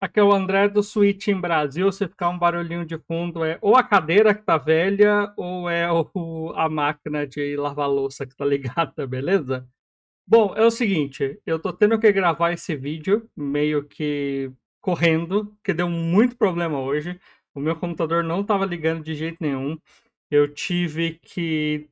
Aqui é o André do Switch em Brasil. Se ficar um barulhinho de fundo, é ou a cadeira que tá velha ou é o, a máquina de lavar louça que tá ligada, beleza? Bom, é o seguinte, eu tô tendo que gravar esse vídeo meio que correndo, que deu muito problema hoje. O meu computador não tava ligando de jeito nenhum. Eu tive que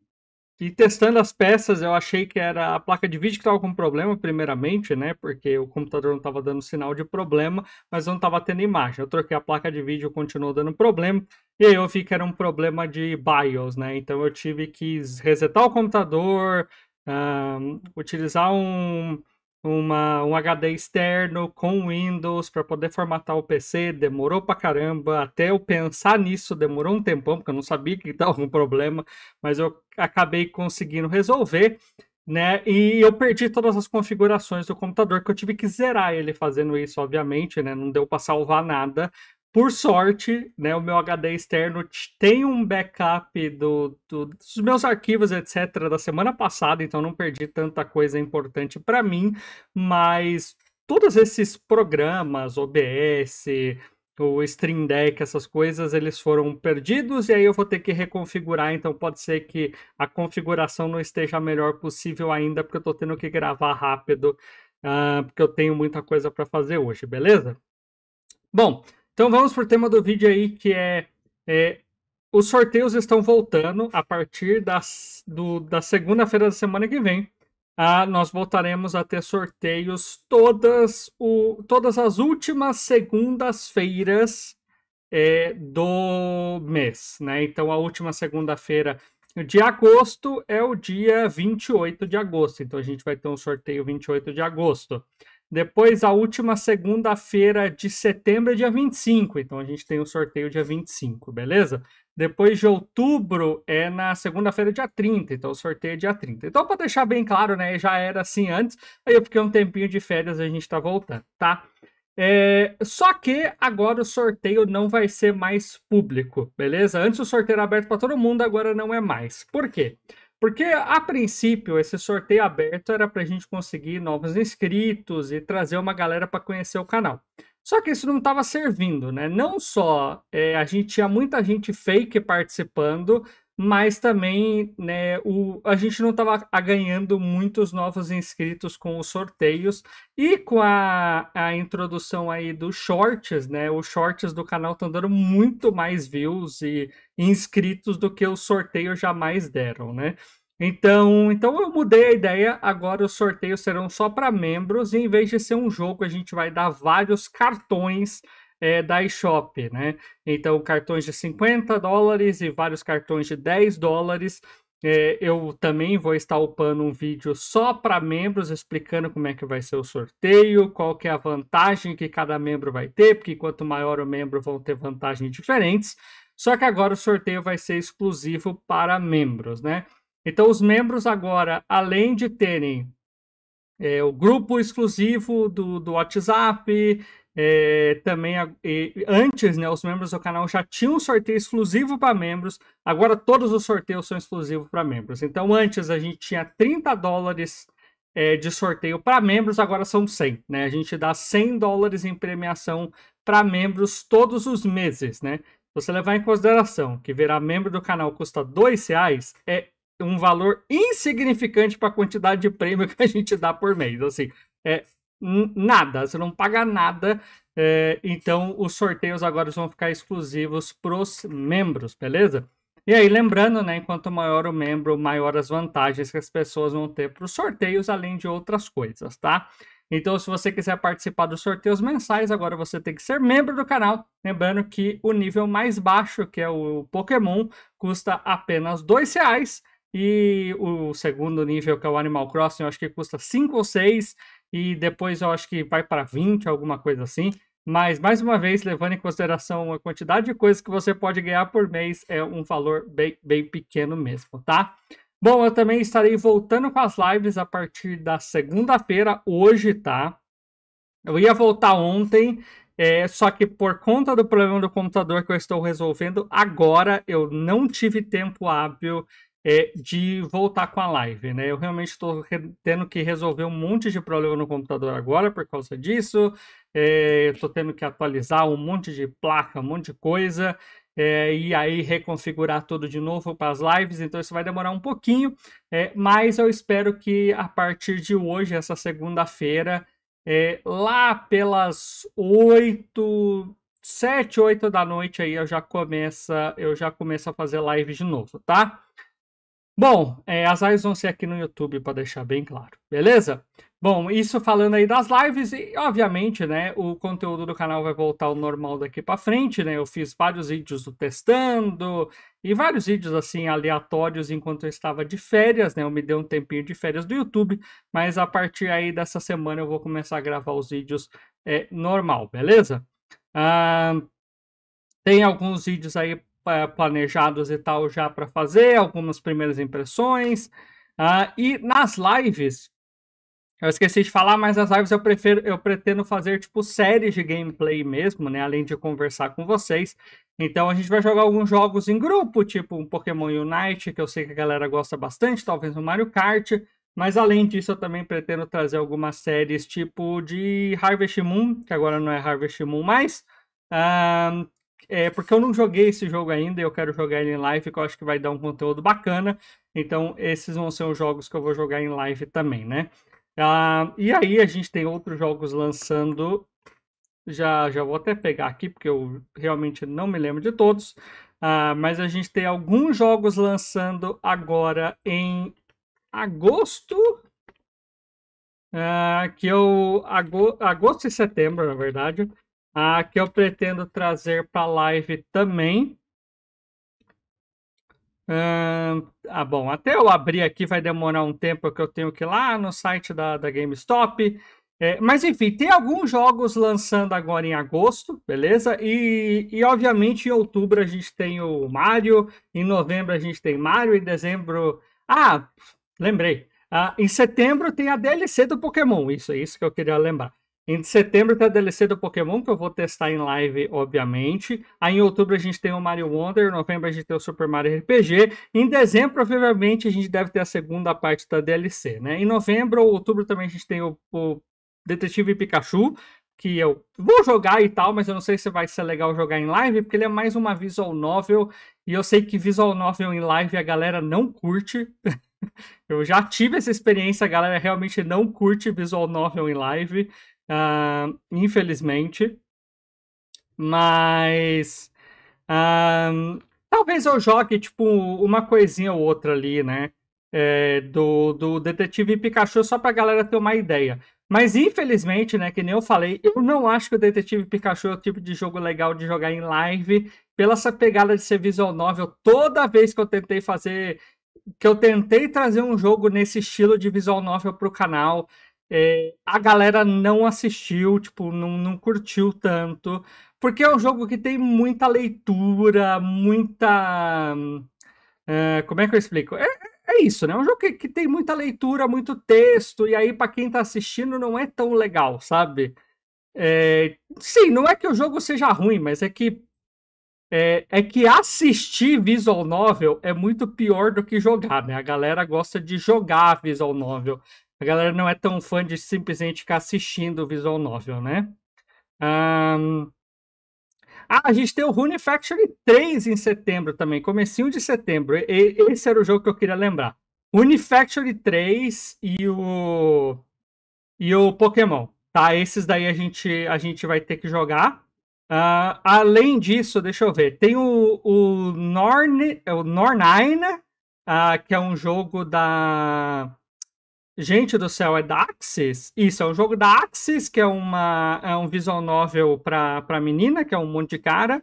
e testando as peças, eu achei que era a placa de vídeo que estava com problema, primeiramente, né? Porque o computador não estava dando sinal de problema, mas não estava tendo imagem. Eu troquei a placa de vídeo, continuou dando problema. E aí eu vi que era um problema de BIOS, né? Então eu tive que resetar o computador, um, utilizar um uma, um HD externo com Windows para poder formatar o PC, demorou pra caramba. Até eu pensar nisso demorou um tempão, porque eu não sabia que estava algum problema, mas eu acabei conseguindo resolver, né? E eu perdi todas as configurações do computador, que eu tive que zerar ele fazendo isso, obviamente, né? Não deu para salvar nada, por sorte, né, o meu HD externo tem um backup do, do, dos meus arquivos, etc., da semana passada, então não perdi tanta coisa importante para mim, mas todos esses programas, OBS, o Stream Deck, essas coisas, eles foram perdidos e aí eu vou ter que reconfigurar, então pode ser que a configuração não esteja a melhor possível ainda, porque eu estou tendo que gravar rápido, uh, porque eu tenho muita coisa para fazer hoje, beleza? Bom, então vamos o tema do vídeo aí, que é, é os sorteios estão voltando a partir das, do, da segunda-feira da semana que vem. Ah, nós voltaremos a ter sorteios todas, o, todas as últimas segundas-feiras é, do mês. Né? Então, a última segunda-feira de agosto é o dia 28 de agosto. Então, a gente vai ter um sorteio 28 de agosto. Depois, a última segunda-feira de setembro é dia 25, então a gente tem o sorteio dia 25, beleza? Depois de outubro é na segunda-feira, dia 30, então o sorteio é dia 30. Então, para deixar bem claro, né, já era assim antes, aí eu fiquei um tempinho de férias e a gente está voltando, tá? É, só que agora o sorteio não vai ser mais público, beleza? Antes o sorteio era aberto para todo mundo, agora não é mais. Por quê? Porque, a princípio, esse sorteio aberto era para a gente conseguir novos inscritos e trazer uma galera para conhecer o canal. Só que isso não estava servindo, né? Não só é, a gente tinha muita gente fake participando, mas também né, o, a gente não estava ganhando muitos novos inscritos com os sorteios e com a, a introdução aí dos shorts, né? Os shorts do canal estão dando muito mais views e inscritos do que os sorteios jamais deram, né? Então, então eu mudei a ideia. Agora os sorteios serão só para membros. E em vez de ser um jogo, a gente vai dar vários cartões é, da eShop, né? Então, cartões de 50 dólares e vários cartões de 10 dólares. É, eu também vou estar upando um vídeo só para membros, explicando como é que vai ser o sorteio, qual que é a vantagem que cada membro vai ter, porque quanto maior o membro vão ter vantagens diferentes. Só que agora o sorteio vai ser exclusivo para membros, né? Então os membros agora, além de terem é, o grupo exclusivo do, do WhatsApp, é, também antes, né, os membros do canal já tinham sorteio exclusivo para membros, agora todos os sorteios são exclusivos para membros. Então, antes a gente tinha 30 dólares é, de sorteio para membros, agora são 100. Né? A gente dá 100 dólares em premiação para membros todos os meses. Né? Você levar em consideração que virar membro do canal custa 2 reais, é um valor insignificante para a quantidade de prêmio que a gente dá por mês. Então, assim, é, nada, você não paga nada. É, então, os sorteios agora vão ficar exclusivos para os membros, beleza? E aí, lembrando, né, quanto maior o membro, maior as vantagens que as pessoas vão ter para os sorteios, além de outras coisas, tá? Então, se você quiser participar dos sorteios mensais, agora você tem que ser membro do canal. Lembrando que o nível mais baixo, que é o Pokémon, custa apenas R$ reais e o segundo nível, que é o Animal Crossing, eu acho que custa 5 ou 6 e depois eu acho que vai para 20, alguma coisa assim. Mas, mais uma vez, levando em consideração a quantidade de coisas que você pode ganhar por mês, é um valor bem, bem pequeno mesmo, tá? Bom, eu também estarei voltando com as lives a partir da segunda-feira, hoje, tá? Eu ia voltar ontem, é, só que por conta do problema do computador que eu estou resolvendo agora, eu não tive tempo hábil é, de voltar com a live, né? Eu realmente estou tendo que resolver um monte de problema no computador agora por causa disso. É, estou tendo que atualizar um monte de placa, um monte de coisa. É, e aí reconfigurar tudo de novo para as lives, então isso vai demorar um pouquinho, é, mas eu espero que a partir de hoje, essa segunda-feira, é, lá pelas 8, 7, 8 da noite aí eu já começa, eu já começo a fazer live de novo, tá? Bom, é, as lives vão ser aqui no YouTube para deixar bem claro, beleza? Bom, isso falando aí das lives e, obviamente, né, o conteúdo do canal vai voltar ao normal daqui para frente, né? Eu fiz vários vídeos do testando e vários vídeos assim aleatórios enquanto eu estava de férias, né? Eu me dei um tempinho de férias do YouTube, mas a partir aí dessa semana eu vou começar a gravar os vídeos é, normal, beleza? Ah, tem alguns vídeos aí planejados e tal já para fazer, algumas primeiras impressões. Uh, e nas lives, eu esqueci de falar, mas nas lives eu, prefiro, eu pretendo fazer tipo séries de gameplay mesmo, né? Além de conversar com vocês. Então a gente vai jogar alguns jogos em grupo, tipo um Pokémon Unite, que eu sei que a galera gosta bastante, talvez um Mario Kart. Mas além disso, eu também pretendo trazer algumas séries tipo de Harvest Moon, que agora não é Harvest Moon mais. Uh, é, porque eu não joguei esse jogo ainda, e eu quero jogar ele em live, que eu acho que vai dar um conteúdo bacana. Então, esses vão ser os jogos que eu vou jogar em live também, né? Ah, e aí a gente tem outros jogos lançando. Já, já vou até pegar aqui, porque eu realmente não me lembro de todos. Ah, mas a gente tem alguns jogos lançando agora em agosto. Ah, que eu. É agosto e setembro, na verdade a que eu pretendo trazer para a live também. ah, bom, até eu abrir aqui vai demorar um tempo que eu tenho que ir lá no site da, da GameStop. É, mas enfim, tem alguns jogos lançando agora em agosto, beleza? E, e obviamente em outubro a gente tem o Mario, em novembro a gente tem Mario, em dezembro. Ah, lembrei. Ah, em setembro tem a DLC do Pokémon, isso é isso que eu queria lembrar. Em setembro tem a DLC do Pokémon, que eu vou testar em live, obviamente. Aí em outubro a gente tem o Mario Wonder, em novembro a gente tem o Super Mario RPG. Em dezembro, provavelmente, a gente deve ter a segunda parte da DLC, né? Em novembro ou outubro também a gente tem o, o Detetive Pikachu, que eu vou jogar e tal, mas eu não sei se vai ser legal jogar em live, porque ele é mais uma visual novel, e eu sei que visual novel em live a galera não curte. eu já tive essa experiência, a galera realmente não curte visual novel em live uh, infelizmente. Mas. Uh, talvez eu jogue, tipo, uma coisinha ou outra ali, né? É, do, do Detetive Pikachu, só pra galera ter uma ideia. Mas infelizmente, né, que nem eu falei, eu não acho que o Detetive Pikachu é o tipo de jogo legal de jogar em live, pela essa pegada de ser visual novel. Toda vez que eu tentei fazer, que eu tentei trazer um jogo nesse estilo de visual novel pro canal, é, a galera não assistiu, tipo, não, não curtiu tanto, porque é um jogo que tem muita leitura, muita. É, como é que eu explico? É, é, é isso, né? É um jogo que, que tem muita leitura, muito texto, e aí para quem tá assistindo não é tão legal, sabe? É, sim, não é que o jogo seja ruim, mas é que é, é, que assistir visual novel é muito pior do que jogar, né? A galera gosta de jogar visual novel a galera não é tão fã de simplesmente ficar assistindo o visual novel, né? Um... Ah, a gente tem o Rune Factory 3 em setembro também, comecinho de setembro. E, esse era o jogo que eu queria lembrar. Rune Factory 3 e o e o Pokémon, tá? Esses daí a gente a gente vai ter que jogar. Uh, além disso, deixa eu ver, tem o, o, Norn, é o Nornine, uh, que é um jogo da Gente do céu, é da Axis? Isso, é um jogo da Axis, que é, uma, é um visual novel pra, menina, que é um monte de cara.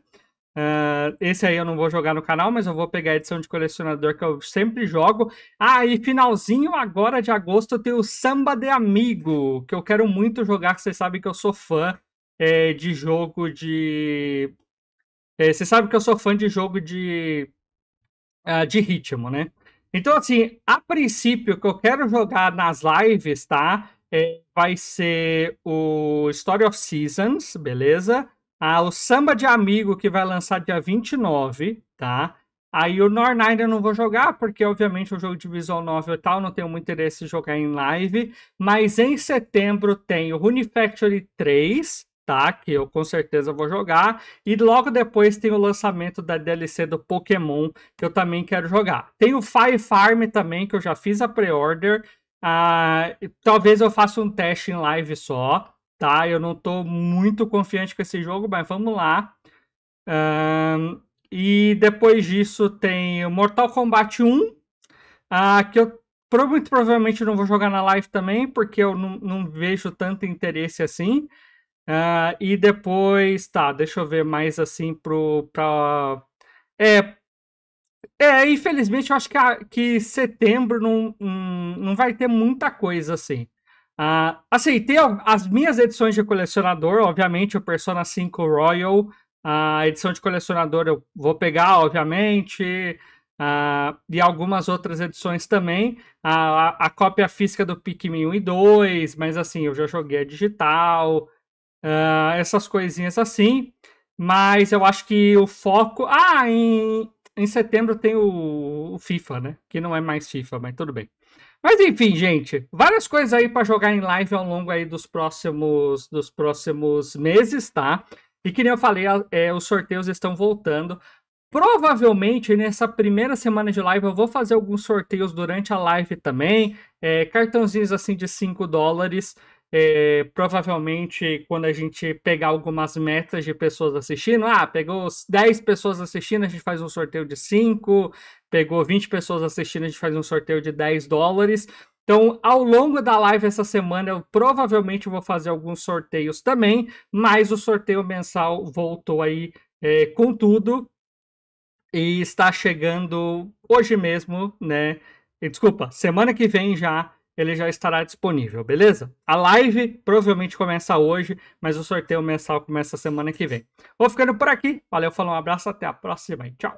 Uh, esse aí eu não vou jogar no canal, mas eu vou pegar a edição de colecionador que eu sempre jogo. Ah, e finalzinho agora de agosto eu tenho o Samba de Amigo, que eu quero muito jogar, que vocês sabem que eu sou fã é, de jogo de. É, vocês sabem que eu sou fã de jogo de. Uh, de ritmo, né? Então, assim, a princípio, o que eu quero jogar nas lives, tá? É, vai ser o Story of Seasons, beleza? Ah, o Samba de Amigo, que vai lançar dia 29, tá? Aí o Nornine eu não vou jogar, porque obviamente o jogo de visual novel e tal, não tenho muito interesse em jogar em live. Mas em setembro tem o Rune Factory 3, tá? Que eu com certeza vou jogar. E logo depois tem o lançamento da DLC do Pokémon, que eu também quero jogar. Tem o Fire Farm também, que eu já fiz a pre-order. Ah, talvez eu faça um teste em live só, tá? Eu não tô muito confiante com esse jogo, mas vamos lá. e depois disso tem o Mortal Kombat 1, ah, que eu muito provavelmente não vou jogar na live também, porque eu não, não vejo tanto interesse assim. Uh, e depois, tá, deixa eu ver mais assim pro. Pra, é, é, infelizmente eu acho que, a, que setembro não, um, não vai ter muita coisa assim. Uh, assim, tem as minhas edições de colecionador, obviamente, o Persona 5 Royal, a edição de colecionador eu vou pegar, obviamente, uh, e algumas outras edições também. a, a cópia física do Pikmin 1 e 2, mas assim, eu já joguei a digital uh, essas coisinhas assim. Mas eu acho que o foco. Ah, em, em setembro tem o, o FIFA, né? Que não é mais FIFA, mas tudo bem. Mas enfim, gente, várias coisas aí para jogar em live ao longo aí dos próximos, dos próximos meses, tá? E que nem eu falei, é, os sorteios estão voltando. Provavelmente nessa primeira semana de live eu vou fazer alguns sorteios durante a live também, é, cartãozinhos assim de 5 dólares. É, provavelmente, quando a gente pegar algumas metas de pessoas assistindo, ah, pegou 10 pessoas assistindo, a gente faz um sorteio de 5, pegou 20 pessoas assistindo, a gente faz um sorteio de 10 dólares. Então, ao longo da live essa semana, eu provavelmente vou fazer alguns sorteios também, mas o sorteio mensal voltou aí é, com tudo e está chegando hoje mesmo, né? Desculpa, semana que vem já ele já estará disponível, beleza? A live provavelmente começa hoje, mas o sorteio mensal começa semana que vem. Vou ficando por aqui. Valeu, falou, um abraço, até a próxima e tchau!